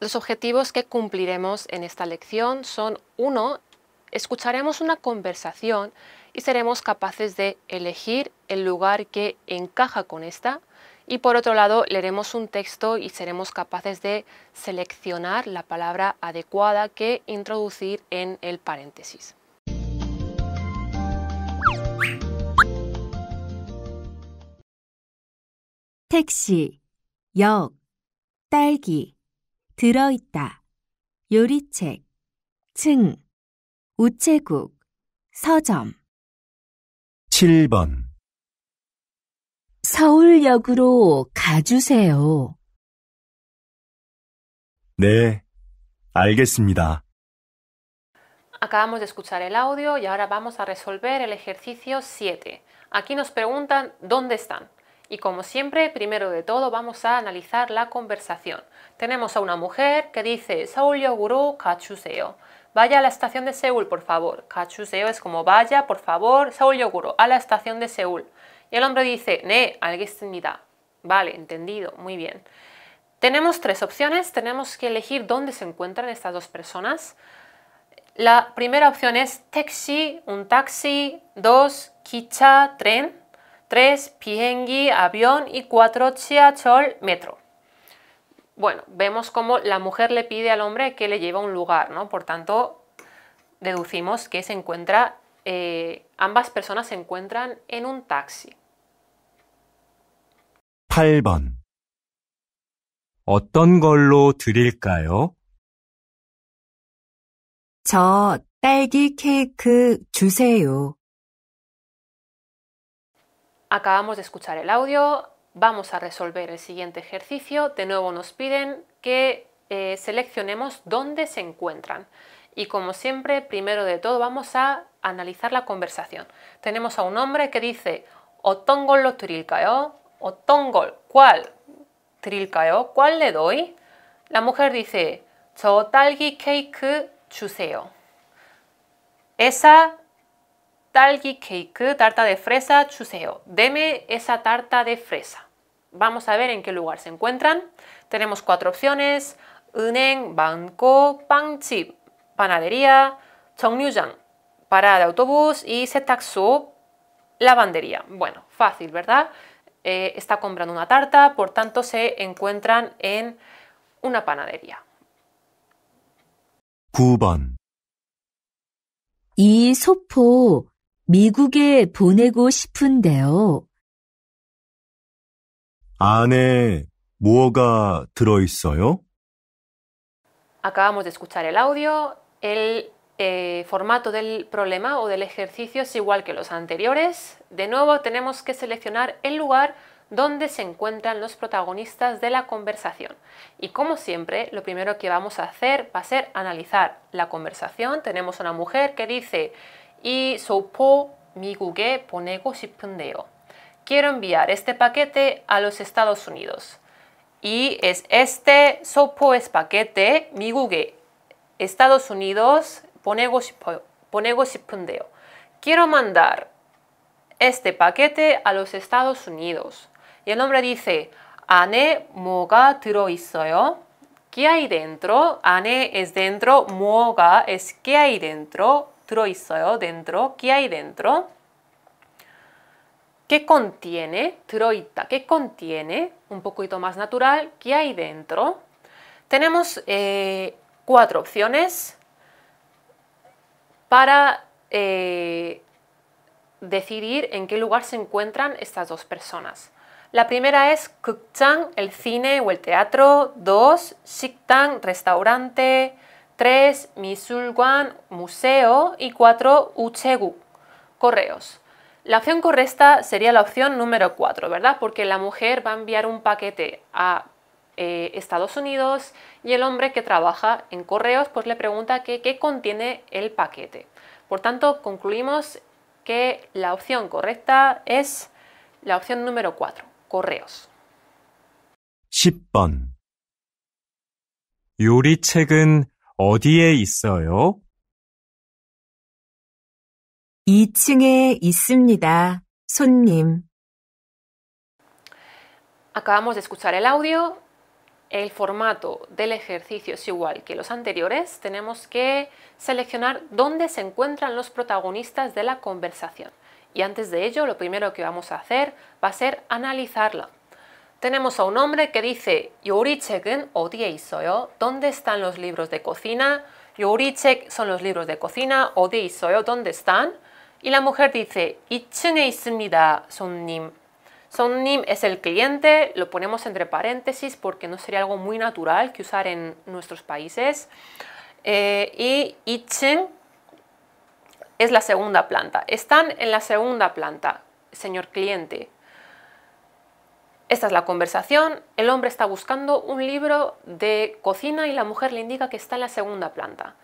Los objetivos que cumpliremos en esta lección son uno, Escucharemos una conversación y seremos capaces de elegir el lugar que encaja con esta. Y por otro lado, leeremos un texto y seremos capaces de seleccionar la palabra adecuada que introducir en el paréntesis. 들어있다, 요리책, 층, 우체국, 서점. 7번 서울역으로 가주세요. 네, 알겠습니다. Acabamos de escuchar el audio y ahora vamos a resolver el ejercicio 7. Aquí nos preguntan dónde están. Y como siempre, primero de todo vamos a analizar la conversación. Tenemos a una mujer que dice Saúl yogurú, kachuseo. Vaya a la estación de Seúl, por favor. Kachuseo es como vaya, por favor, Saúl yoguru, a la estación de Seúl. Y el hombre dice ne da. Vale, entendido, muy bien. Tenemos tres opciones, tenemos que elegir dónde se encuentran estas dos personas. La primera opción es taxi, un taxi, dos, kicha, tren. 3 Piengi, avión y 4 chiachol, metro. Bueno, vemos como la mujer le pide al hombre que le lleve a un lugar, ¿no? Por tanto, deducimos que se encuentra, eh, ambas personas se encuentran en un taxi. 8 어떤 걸로 드릴까요? Acabamos de escuchar el audio, vamos a resolver el siguiente ejercicio. De nuevo nos piden que eh, seleccionemos dónde se encuentran. Y como siempre, primero de todo vamos a analizar la conversación. Tenemos a un hombre que dice Otongol lo trilcaeo, Otongol, ¿cuál? Trilcaeo, ¿cuál le doy? La mujer dice Chotalgi cake chuseo. Esa Talgi cake, tarta de fresa, chuseo. Deme esa tarta de fresa. Vamos a ver en qué lugar se encuentran. Tenemos cuatro opciones. 은행, banco, 빵집, panadería, 정류장, parada de autobús y se lavandería. Bueno, fácil, ¿verdad? Eh, está comprando una tarta, por tanto se encuentran en una panadería. 9번 이 Acabamos de escuchar el audio. El eh, formato del problema o del ejercicio es igual que los anteriores. De nuevo tenemos que seleccionar el lugar donde se encuentran los protagonistas de la conversación. Y como siempre, lo primero que vamos a hacer va a ser analizar la conversación. Tenemos una mujer que dice y sopo 미국에 보내고 싶은데요. Quiero enviar este paquete a los Estados Unidos. Y es este sopo es paquete 미국에 Estados Unidos 보내고 싶어요. 보내고 싶은데요. Quiero mandar este paquete a los Estados Unidos. Y el nombre dice ane moga 들어 ¿Qué hay dentro? Ane es dentro, moga es qué hay dentro, dentro. ¿Qué hay dentro? ¿Qué contiene? Troita. ¿Qué contiene? Un poquito más natural. ¿Qué hay dentro? Tenemos eh, cuatro opciones para eh, decidir en qué lugar se encuentran estas dos personas. La primera es kukchang, el cine o el teatro. Dos, shiktang, restaurante. 3. Misulguan, museo. Y 4. Uchegu, correos. La opción correcta sería la opción número 4, ¿verdad? Porque la mujer va a enviar un paquete a eh, Estados Unidos y el hombre que trabaja en correos pues le pregunta qué contiene el paquete. Por tanto, concluimos que la opción correcta es la opción número 4, correos. Acabamos de escuchar el audio. El formato del ejercicio es igual que los anteriores. Tenemos que seleccionar dónde se encuentran los protagonistas de la conversación. Y antes de ello, lo primero que vamos a hacer va a ser analizarla tenemos a un hombre que dice o ¿Dónde están los libros de cocina? ¿Yorichek son los libros de cocina. ¿Dónde están? Y la mujer dice ismida son nim son Sonnim es el cliente, lo ponemos entre paréntesis porque no sería algo muy natural que usar en nuestros países. Eh, y Ichen es la segunda planta. Están en la segunda planta, señor cliente. Esta es la conversación, el hombre está buscando un libro de cocina y la mujer le indica que está en la segunda planta.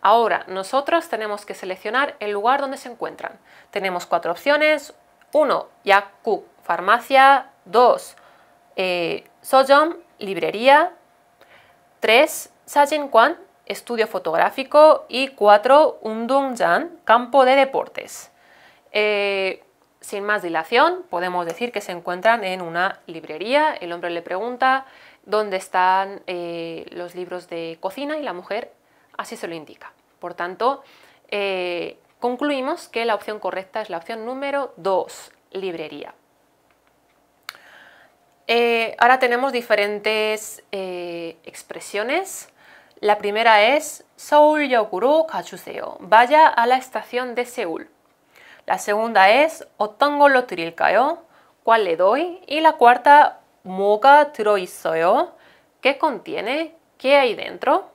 Ahora, nosotros tenemos que seleccionar el lugar donde se encuentran. Tenemos cuatro opciones. 1. Yaku, farmacia. Dos, Eh, librería. Tres, Sajin Kwan, estudio fotográfico. Y 4. Jan, campo de deportes. Eh, sin más dilación, podemos decir que se encuentran en una librería. El hombre le pregunta dónde están eh, los libros de cocina y la mujer así se lo indica. Por tanto, eh, concluimos que la opción correcta es la opción número 2, librería. Eh, ahora tenemos diferentes expresiones. La primera es Seoul Yokuro Kachuseo, vaya a la estación de Seúl. La segunda es 어떤 걸로 드릴까요? ¿Cuál le doy? Y la cuarta, 뭐가 들어있어요? ¿Qué contiene? ¿Qué hay dentro?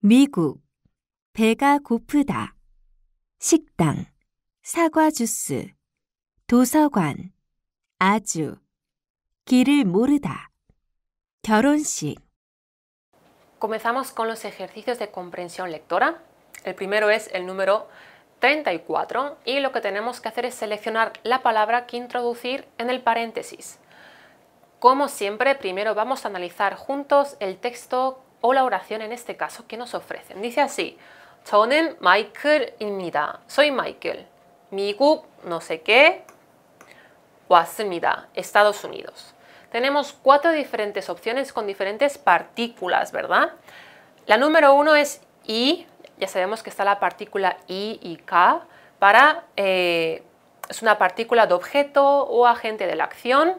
미국 배가 고프다 식당 사과 주스 도서관 아주 길을 모르다 결혼식 Comenzamos con los ejercicios de comprensión lectora. El primero es el número 34 y lo que tenemos que hacer es seleccionar la palabra que introducir en el paréntesis. Como siempre, primero vamos a analizar juntos el texto o la oración en este caso que nos ofrecen. Dice así, 저는 마이클입니다. Soy Michael. 미국 no sé qué 왔습니다. Estados Unidos tenemos cuatro diferentes opciones con diferentes partículas, ¿verdad? La número uno es I, ya sabemos que está la partícula I y K, para, eh, es una partícula de objeto o agente de la acción.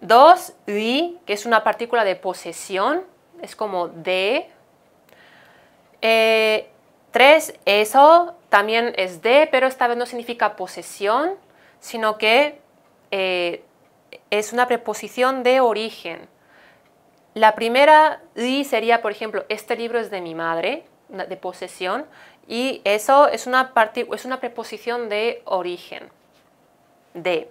Dos, I, que es una partícula de posesión, es como de. Eh, tres, eso también es de pero esta vez no significa posesión, sino que eh, es una preposición de origen. La primera di sería, por ejemplo, este libro es de mi madre, de posesión, y eso es una, preposición de origen, de.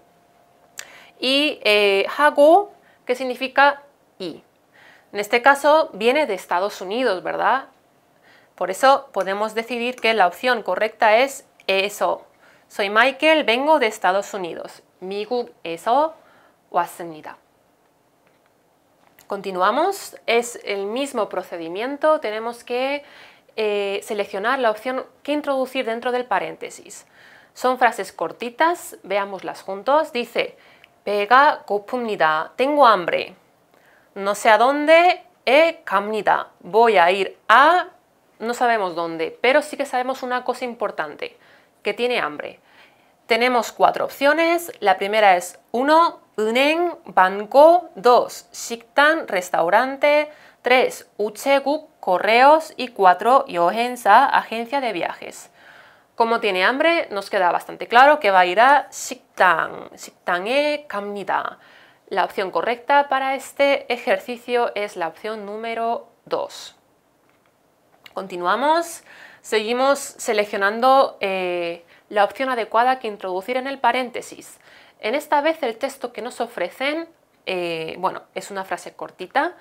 Y eh, hago, que significa y. En este caso viene de Estados Unidos, ¿verdad? Por eso podemos decidir que la opción correcta es eso. Soy Michael, vengo de Estados Unidos. Migu, eso. Continuamos, es el mismo procedimiento, tenemos que eh, seleccionar la opción que introducir dentro del paréntesis. Son frases cortitas, veámoslas juntos. Dice, pega tengo hambre. No sé a dónde, e voy a ir a... No sabemos dónde, pero sí que sabemos una cosa importante, que tiene hambre. Tenemos cuatro opciones. La primera es 1, 은행, banco, dos, 식당, restaurante, tres, 우체국, correos y cuatro, yohensa, agencia de viajes. Como tiene hambre, nos queda bastante claro que va a ir a 식당, 식당에 갑니다. La opción correcta para este ejercicio es la opción número 2. Continuamos, seguimos seleccionando eh, la opción adecuada que introducir en el paréntesis. En esta vez el texto que nos ofrecen, eh, bueno, es una frase cortita,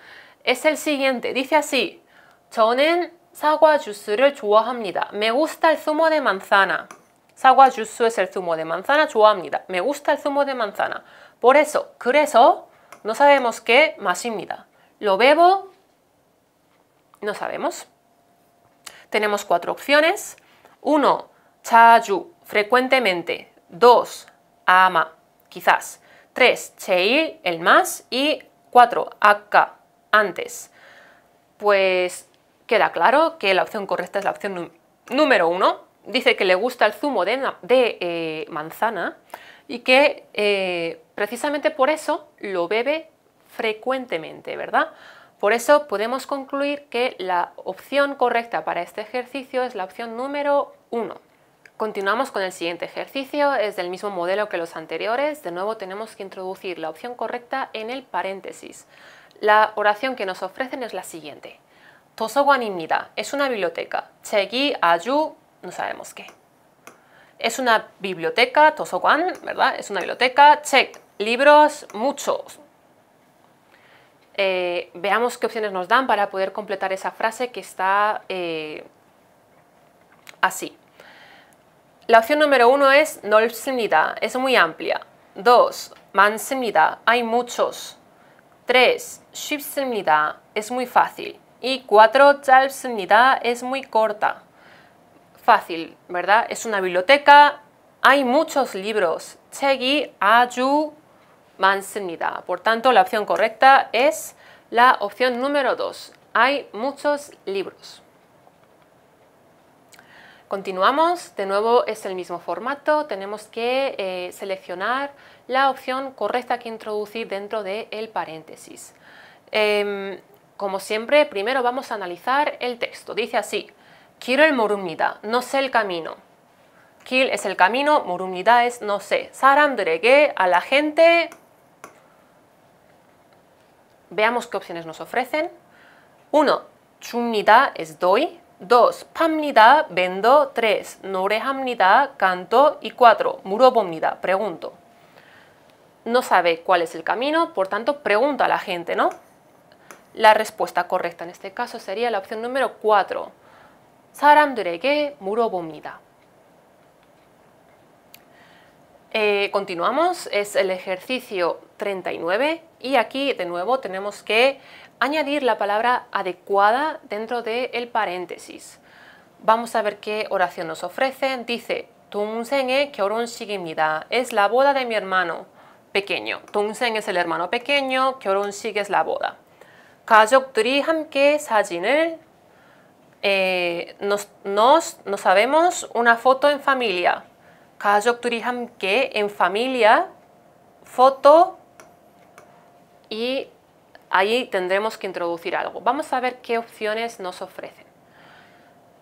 es el siguiente. Dice así, 저는 사과 좋아합니다. Me gusta el zumo de manzana. 사과 es el zumo de manzana, Me gusta el zumo de manzana. Por eso, 그래서, no sabemos qué, 마십니다. Lo bebo, no sabemos. Tenemos cuatro opciones. Uno, 자주, frecuentemente. Dos, ama, quizás. 3. Cheil, el más. Y 4. Acá, antes. Pues queda claro que la opción correcta es la opción número 1. Dice que le gusta el zumo de, eh, manzana y que eh, precisamente por eso lo bebe frecuentemente, ¿verdad? Por eso podemos concluir que la opción correcta para este ejercicio es la opción número 1. Continuamos con el siguiente ejercicio, es del mismo modelo que los anteriores, de nuevo tenemos que introducir la opción correcta en el paréntesis. La oración que nos ofrecen es la siguiente. nida, es una biblioteca. Chegi, ayu, no sabemos qué. Es una biblioteca, Guan, ¿verdad? Es una biblioteca. Check, libros, muchos. Eh, veamos qué opciones nos dan para poder completar esa frase que está eh, así. La opción número uno es 넓습니다. Es muy amplia. 2. 많습니다. Hay muchos. 3. 쉽습니다. Es muy fácil. Y 4. 짧습니다. Es muy corta. Fácil, ¿verdad? Es una biblioteca. Hay muchos libros. CHEGI AYU 많습니다. Por tanto, la opción correcta es la opción número 2. Hay muchos libros. Continuamos, de nuevo es el mismo formato, tenemos que eh, seleccionar la opción correcta que introducir dentro del paréntesis. Em, como siempre, primero vamos a analizar el texto. Dice así, quiero el morumnida, no sé el camino. Kill es el camino, morumnida es no sé. Saram a la gente. Veamos qué opciones nos ofrecen. Uno, Chumnida es doy, 2. pamnida, vendo. 3. 노래합니다. canto. Y 4. murobomnida, pregunto. No sabe cuál es el camino, por tanto pregunta a la gente, ¿no? La respuesta correcta en este caso sería la opción número 4. 사람들에게 murobomnida. continuamos, es el ejercicio 39 y aquí de nuevo tenemos que añadir la palabra adecuada dentro del el paréntesis. Vamos a ver qué oración nos ofrecen. Dice, 동생의 e da Es la boda de mi hermano pequeño. 동생 es el hermano pequeño, 결혼식 es la boda. Kajok que Sajinel, nos, nos, sabemos una foto en familia. 가족들이 que en familia, foto y Ahí tendremos que introducir algo. Vamos a ver qué opciones nos ofrecen.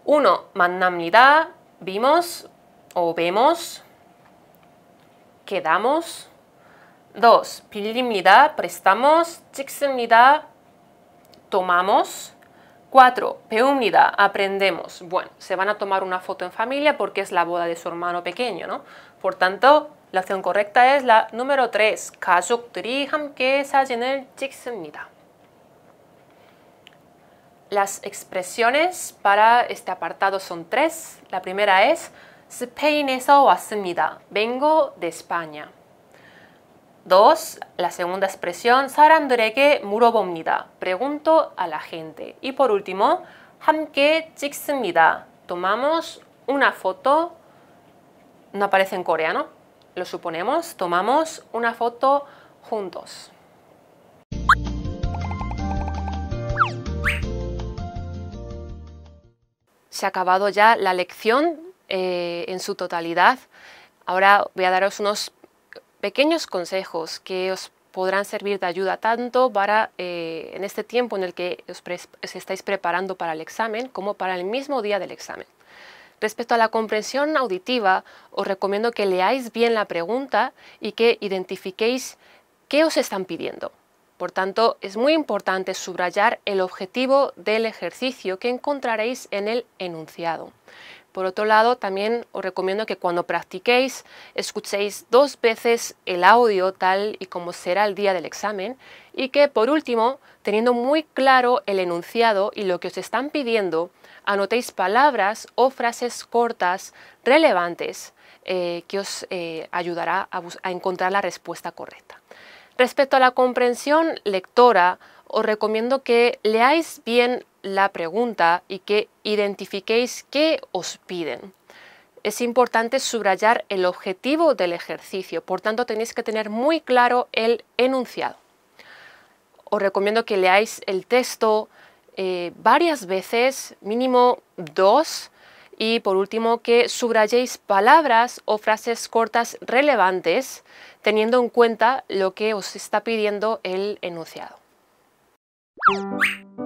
1. magnanimidad, vimos o vemos, quedamos. 2. pilimnidad, prestamos. 직습니다, tomamos. 4. Peumnida, aprendemos. Bueno, se van a tomar una foto en familia porque es la boda de su hermano pequeño, ¿no? Por tanto, la opción correcta es la número 3. 가족들이 함께 사진을 찍습니다. Las expresiones para este apartado son tres. La primera es 스페인에서 왔습니다. Vengo de España. 2. La segunda expresión, 사람들에게 물어봅니다. Pregunto a la gente. Y por último, 함께 찍습니다. Tomamos una foto, no aparece en coreano, lo suponemos, tomamos una foto juntos. Se ha acabado ya la lección eh, en su totalidad. Ahora voy a daros unos pequeños consejos que os podrán servir de ayuda tanto para eh, en este tiempo en el que os estáis preparando para el examen como para el mismo día del examen. Respecto a la comprensión auditiva, os recomiendo que leáis bien la pregunta y que identifiquéis qué os están pidiendo. Por tanto, es muy importante subrayar el objetivo del ejercicio que encontraréis en el enunciado. Por otro lado, también os recomiendo que cuando practiquéis escuchéis dos veces el audio tal y como será el día del examen y que por último, teniendo muy claro el enunciado y lo que os están pidiendo, anotéis palabras o frases cortas relevantes eh, que os eh, ayudará a encontrar la respuesta correcta. Respecto a la comprensión lectora, os recomiendo que leáis bien la pregunta y que identifiquéis qué os piden. Es importante subrayar el objetivo del ejercicio, por tanto tenéis que tener muy claro el enunciado. Os recomiendo que leáis el texto eh, varias veces, mínimo dos, y por último, que subrayéis palabras o frases cortas relevantes, teniendo en cuenta lo que os está pidiendo el enunciado. Música